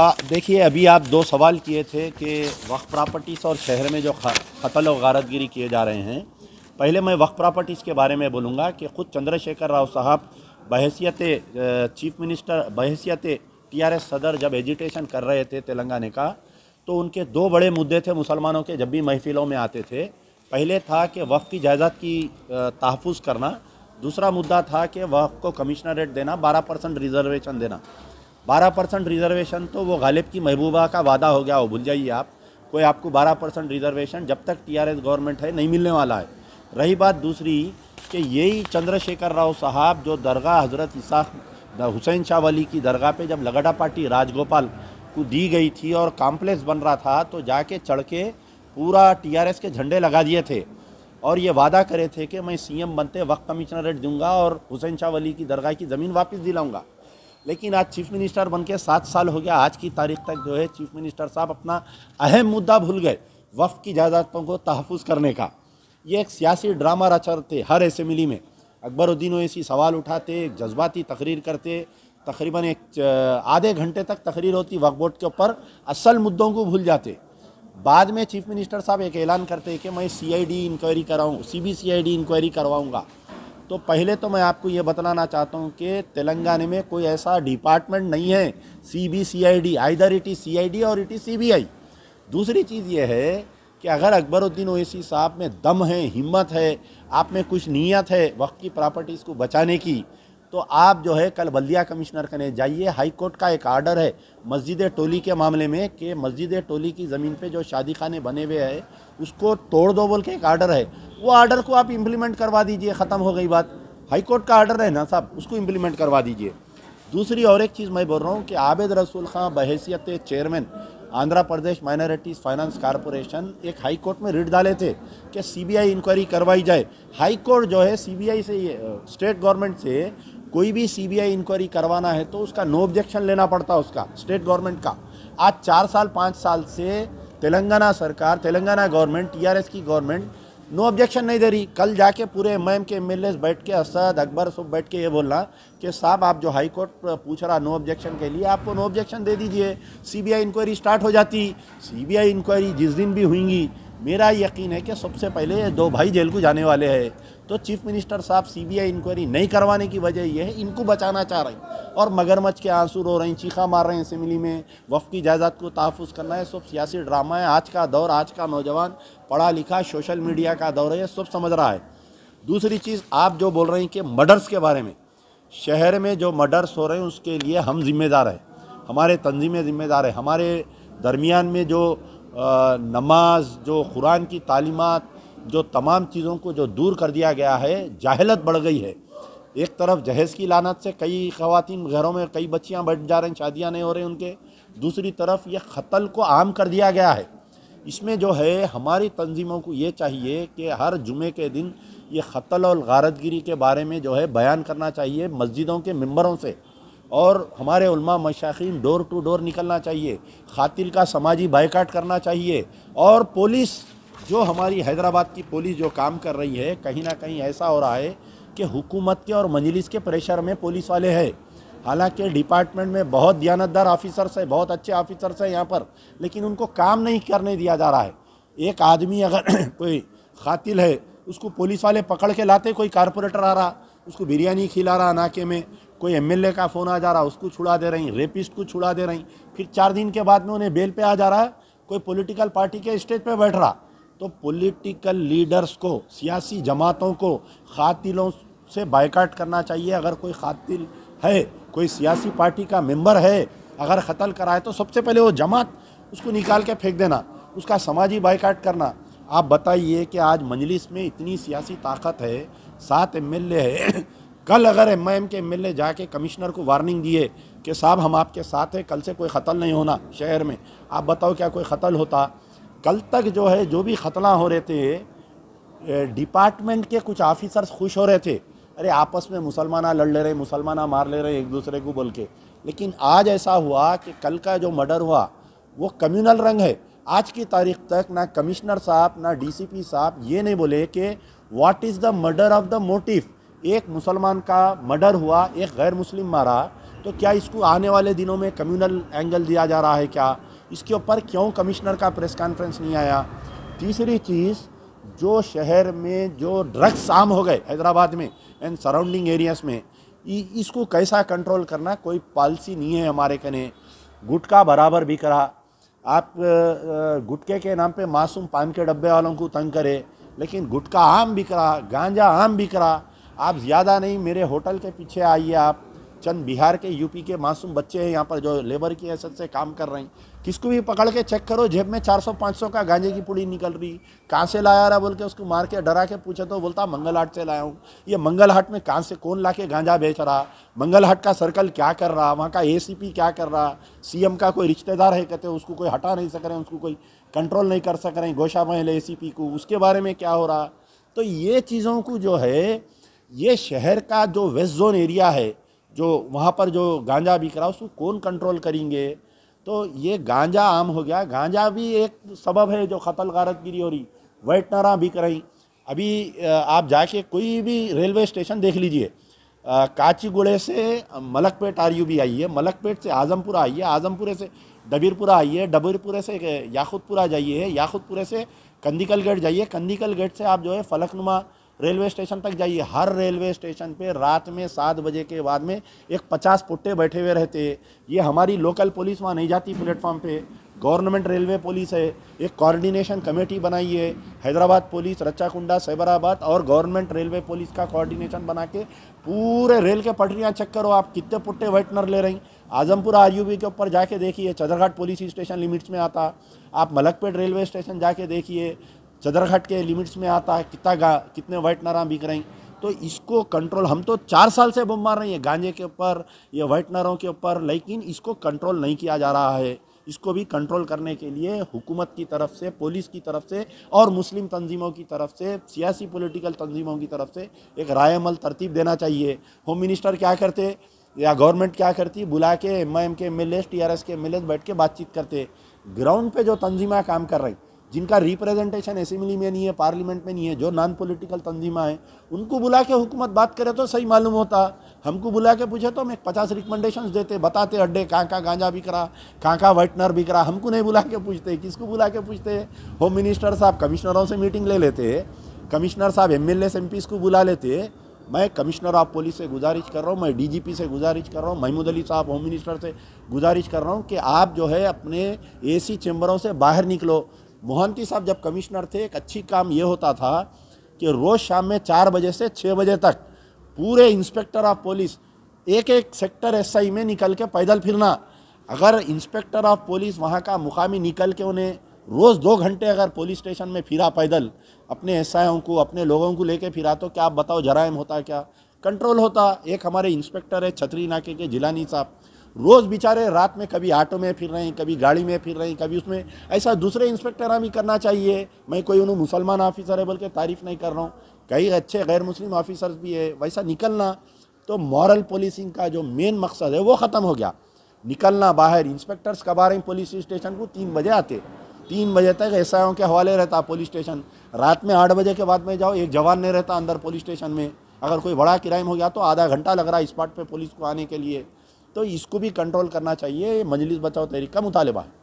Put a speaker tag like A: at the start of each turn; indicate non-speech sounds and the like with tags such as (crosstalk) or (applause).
A: देखिए अभी आप दो सवाल किए थे कि वक्फ प्रॉपर्टीज़ और शहर में जो कतल और गारतगिरी किए जा रहे हैं पहले मैं वक्फ प्रॉपर्टीज़ के बारे में बोलूँगा कि ख़ुद चंद्रशेखर राव साहब बहसीत चीफ मिनिस्टर बहसीत टी आर एस सदर जब एजिटेशन कर रहे थे तेलंगाना का तो उनके दो बड़े मुद्दे थे मुसलमानों के जब भी महफिलों में आते थे पहले था कि वक्फ की जायदाद की तहफ़ करना दूसरा मुद्दा था कि वक्फ को कमिश्नरेट देना बारह परसेंट रिजर्वेशन देना बारह परसेंट रिजर्वेशन तो वो गालिब की महबूबा का वादा हो गया हो भूल जाइए आप कोई आपको बारह परसेंट रिजर्वेशन जब तक टी गवर्नमेंट है नहीं मिलने वाला है रही बात दूसरी कि यही चंद्रशेखर राव साहब जो दरगाह हज़रत ईसा हुसैन शाह वली की दरगाह पे जब लगड़ा पार्टी राजगोपाल को दी गई थी और कॉम्प्लेक्स बन रहा था तो जाके चढ़ के पूरा एस के झंडे लगा दिए थे और ये वादा करे थे कि मैं एम बनते वक्त कमिश्नरेट दूँगा और हुसैन शाह वली की दरगाह की ज़मीन वापस दिलाऊँगा लेकिन आज चीफ मिनिस्टर बन के सात साल हो गया आज की तारीख तक जो है चीफ मिनिस्टर साहब अपना अहम मुद्दा भूल गए वफ़ की जायदादों को तहफ़ करने का ये एक सियासी ड्रामा रचाते हर असम्बली में अकबरुद्दीन ऐसी सवाल उठाते जज्बाती तकरीर करते तकरीबन एक आधे घंटे तक तकरीर होती वक्फ बोर्ड के ऊपर असल मुद्दों को भूल जाते बाद में चीफ मिनिस्टर साहब एक ऐलान करते कि मैं सीआईडी इंक्वायरी कराऊँ डी इंक्वायरी करवाऊँगा तो पहले तो मैं आपको ये बतलाना चाहता हूँ कि तेलंगाना में कोई ऐसा डिपार्टमेंट नहीं है C B C I D either it is C I D और it is C B I दूसरी चीज़ ये है कि अगर अकबरुद्दीन ओवैसी साहब में दम है हिम्मत है आप में कुछ नीयत है वक्त की प्रॉपर्टीज़ को बचाने की तो आप जो है कल बल्दिया कमिश्नर कने जाइए हाई कोर्ट का एक आर्डर है मस्जिद टोली के मामले में कि मस्जिद टोली की ज़मीन पे जो शादी खाने बने हुए हैं उसको तोड़ दो बोल के एक आर्डर है वो आर्डर को आप इम्प्लीमेंट करवा दीजिए ख़त्म हो गई बात हाई कोर्ट का आर्डर है ना साहब उसको इम्प्लीमेंट करवा दीजिए दूसरी और एक चीज़ मैं बोल रहा हूँ कि आबेद रसूल खां बहसीत chairman Andhra Pradesh minorities finance corporation एक हाई कोर्ट में रिट डाले थे कि सीबीआई इंक्वायरी करवाई जाए हाई कोर्ट जो है सीबीआई से स्टेट गवर्नमेंट से कोई भी सीबीआई इंक्वायरी करवाना है तो उसका नो ऑब्जेक्शन लेना पड़ता है उसका स्टेट गवर्नमेंट का आज चार साल पाँच साल से तेलंगाना सरकार तेलंगाना गवर्नमेंट टीआरएस की गवर्नमेंट नो ऑब्जेक्शन नहीं दे रही कल जाके पूरे एम के एम बैठ के असद अकबर सब बैठ के ये बोलना कि साहब आप जो हाई कोर्ट पूछ रहा नो ऑब्जेक्शन के लिए आपको नो ऑब्जेक्शन दे दीजिए सीबीआई इंक्वायरी स्टार्ट हो जाती सीबीआई इंक्वायरी जिस दिन भी हुएंगी मेरा यकीन है कि सबसे पहले दो भाई जेल को जाने वाले हैं तो चीफ मिनिस्टर साहब सीबीआई इंक्वायरी नहीं करवाने की वजह यह है इनको बचाना चाह रहे हैं और मगरमच्छ के आंसू रो रहे हैं चीखा मार रहे हैं असम्बली में वफ की जायदाद को तहफ़ करना है सब सियासी ड्रामा है आज का दौर आज का नौजवान पढ़ा लिखा सोशल मीडिया का दौर है सब समझ रहा है दूसरी चीज़ आप जो बोल रहे हैं कि मर्डर्स के बारे में शहर में जो मर्डर्स हो रहे हैं उसके लिए हम जिम्मेदार हैं हमारे तंजीमें ज़िम्मेदार है हमारे दरमियान में जो नमाज जो कुरान की तालीमत जो तमाम चीज़ों को जो दूर कर दिया गया है जाहलत बढ़ गई है एक तरफ जहेज़ की लानत से कई खातन घरों में कई बच्चियाँ बैठ जा रही शादियाँ नहीं हो रही उनके दूसरी तरफ यह ख़तल को आम कर दिया गया है इसमें जो है हमारी तंजीमों को ये चाहिए कि हर जुमे के दिन ये ख़तल और गारतगिरी के बारे में जो है बयान करना चाहिए मस्जिदों के मंबरों से और हमारे उल्मा मशाकिन डोर टू डोर निकलना चाहिए खातिल का समाजी बाइकाट करना चाहिए और पुलिस जो हमारी हैदराबाद की पुलिस जो काम कर रही है कहीं ना कहीं ऐसा हो रहा है कि हुकूमत के और मजलिस के प्रेशर में पुलिस वाले हैं हालांकि डिपार्टमेंट में बहुत दयानतदार ऑफिसर्स हैं बहुत अच्छे ऑफिसर्स हैं यहाँ पर लेकिन उनको काम नहीं करने दिया जा रहा है एक आदमी अगर (clears throat) कोई कातिल है उसको पुलिस वाले पकड़ के लाते कोई कारपोरेटर आ रहा उसको बिरयानी खिला रहा नाके में कोई एमएलए का फ़ोन आ जा रहा उसको छुड़ा दे रही रेपिस्ट को छुड़ा दे रही फिर चार दिन के बाद में उन्हें बेल पर आ जा रहा है कोई पॉलिटिकल पार्टी के स्टेज पे बैठ रहा तो पॉलिटिकल लीडर्स को सियासी जमातों को खातिलों से बायकाट करना चाहिए अगर कोई खातिल है कोई सियासी पार्टी का मेंबर है अगर कतल कराए तो सबसे पहले वो जमात उसको निकाल के फेंक देना उसका समाजी बाइकाट करना आप बताइए कि आज मजलिस में इतनी सियासी ताकत है सात एम एल है (clears throat) कल अगर एम एम के एम एल जाके कमिश्नर को वार्निंग दिए कि साहब हम आपके साथ हैं कल से कोई कतल नहीं होना शहर में आप बताओ क्या कोई कतल होता कल तक जो है जो भी खतना हो रहे थे डिपार्टमेंट के कुछ ऑफिसर्स खुश हो रहे थे अरे आपस में मुसलमाना लड़ ले रहे मुसलमाना मार ले रहे एक दूसरे को बोल के लेकिन आज ऐसा हुआ कि कल का जो मर्डर हुआ वो कम्यूनल रंग है आज की तारीख तक ना कमिश्नर साहब ना डीसीपी साहब ये नहीं बोले कि what is the murder of the motive एक मुसलमान का मर्डर हुआ एक गैर मुस्लिम मारा तो क्या इसको आने वाले दिनों में कम्यूनल एंगल दिया जा रहा है क्या इसके ऊपर क्यों कमिश्नर का प्रेस कॉन्फ्रेंस नहीं आया तीसरी चीज़ जो शहर में जो ड्रग्स आम हो गए हैदराबाद में एंड सराउंडिंग एरियाज़ में इसको कैसा कंट्रोल करना कोई पॉलिसी नहीं है हमारे कने गुटका बराबर भी करा आप गुटके के नाम पे मासूम पान के डब्बे वालों को तंग करे लेकिन गुटका आम बिक रहा गांजा आम बिक रहा आप ज़्यादा नहीं मेरे होटल के पीछे आइए आप चंद बिहार के यूपी के मासूम बच्चे हैं यहाँ पर जो लेबर की हैसियत से काम कर रहे हैं किसको भी पकड़ के चेक करो जेब में 400-500 का गांजे की पुड़ी निकल रही कहाँ से लाया रहा बोल के उसको मार के डरा के पूछे तो बोलता मंगल हाट से लाया हूँ ये मंगल हाट में कहाँ से कौन ला के गांजा बेच रहा मंगल हाट का सर्कल क्या कर रहा वहाँ का ए क्या कर रहा सी का कोई रिश्तेदार है कहते उसको कोई हटा नहीं सक रहे उसको कोई कंट्रोल नहीं कर सक रहे गोशा महल ए को उसके बारे में क्या हो रहा तो ये चीज़ों को जो है ये शहर का जो वेस्ट जोन एरिया है जो वहाँ पर जो गांजा बिक रहा है उसको कौन कंट्रोल करेंगे तो ये गांजा आम हो गया गांजा भी एक सबब है जो कतल गारतगिरी हो रही वेटनरा बिक रही अभी आप जाके कोई भी रेलवे स्टेशन देख लीजिए काचीगुड़े से मलकपेट आर यू भी आई है मलकपेट से आज़मपुर आइए आज़मपुरे से डबीरपुरा आइए डबीरपुरे से याखुदपुरा जाइए याखुदपुरे से कंदिकल गेट जाइए कंदिकल गेट से आप जो है फलकनुमा रेलवे स्टेशन तक जाइए हर रेलवे स्टेशन पे रात में सात बजे के बाद में एक पचास पुट्टे बैठे हुए रहते ये हमारी लोकल पुलिस वहाँ नहीं जाती प्लेटफॉर्म पे गवर्नमेंट रेलवे पुलिस है एक कोऑर्डिनेशन कमेटी बनाई है हैदराबाद पुलिस रच्चाकुंडा सैबराबाद और गवर्नमेंट रेलवे पुलिस का कोऑर्डिनेशन बना के पूरे रेल के पटरियाँ चेक करो आप कितने पुट्टे वेटनर ले रही आजमपुरा आरयूबी के ऊपर जाके देखिए चंद्रघाट पुलिस स्टेशन लिमिट्स में आता आप मलकपेट रेलवे स्टेशन जाके देखिए चदरघाट के लिमिट्स में आता है कितना गा कितने वाइट नारा बिक रहे हैं तो इसको कंट्रोल हम तो चार साल से बम मार रहे हैं गांजे के ऊपर ये वाइट नारों के ऊपर लेकिन इसको कंट्रोल नहीं किया जा रहा है इसको भी कंट्रोल करने के लिए हुकूमत की तरफ से पुलिस की तरफ से और मुस्लिम तंजीमों की तरफ से सियासी पॉलिटिकल तंजीमों की तरफ से एक राय अमल तरतीब देना चाहिए होम मिनिस्टर क्या करते या गवर्नमेंट क्या करती बुला के एम आई एम के M L S T R S के एम एल बैठ के बातचीत करते ग्राउंड पे जो तंजीमें काम कर रही जिनका रिप्रेजेंटेशन असेंबली में नहीं है पार्लियामेंट में नहीं है जो नॉन पॉलिटिकल तंजीमा है उनको बुला के हुकूमत बात करे तो सही मालूम होता हमको बुला के पूछे तो हम एक पचास रिकमेंडेशन देते बताते अड्डे कहाँ कहाँ गांजा बिक रहा कहाँ कहाँ वाइटनर बिक रहा हमको नहीं बुला के पूछते किसको बुला के पूछते होम मिनिस्टर साहब कमिश्नरों से मीटिंग ले लेते कमिश्नर साहब एम एल को बुला लेते मैं कमिश्नर ऑफ पुलिस से गुजारिश कर रहा हूँ मैं डीजीपी से गुजारिश कर रहा हूँ महमूद अली साहब होम मिनिस्टर से गुजारिश कर रहा हूँ कि आप जो है अपने एसी चैम्बरों से बाहर निकलो मोहंती साहब जब कमिश्नर थे एक अच्छी काम ये होता था कि रोज़ शाम में चार बजे से छः बजे तक पूरे इंस्पेक्टर ऑफ पुलिस एक एक सेक्टर एसआई में निकल के पैदल फिरना अगर इंस्पेक्टर ऑफ पुलिस वहाँ का मुकामी निकल के उन्हें रोज़ दो घंटे अगर पुलिस स्टेशन में फिरा पैदल अपने एस को अपने लोगों को लेके फिरा तो क्या आप बताओ जराइम होता क्या कंट्रोल होता एक हमारे इंस्पेक्टर है छतरी नाके के जिलानी साहब रोज़ बेचारे रात में कभी ऑटो में फिर रहे हैं कभी गाड़ी में फिर रहे हैं कभी उसमें ऐसा दूसरे इंस्पेक्टर हम ही करना चाहिए मैं कोई उन्होंने मुसलमान ऑफिसर है बोल के तारीफ़ नहीं कर रहा हूँ कई अच्छे गैर मुस्लिम ऑफिसर्स भी है वैसा निकलना तो मॉरल पोलिसिंग का जो मेन मकसद है वो ख़त्म हो गया निकलना बाहर इंस्पेक्टर्स कब आ रहे हैं पुलिस स्टेशन को तीन बजे आते तीन बजे तक एस आई के हवाले रहता पुलिस स्टेशन रात में आठ बजे के बाद में जाओ एक जवान नहीं रहता अंदर पुलिस स्टेशन में अगर कोई बड़ा क्राइम हो गया तो आधा घंटा लग रहा है स्पॉट पे पुलिस को आने के लिए तो इसको भी कंट्रोल करना चाहिए मजलिस बचाओ तहरीक का मुतालबा है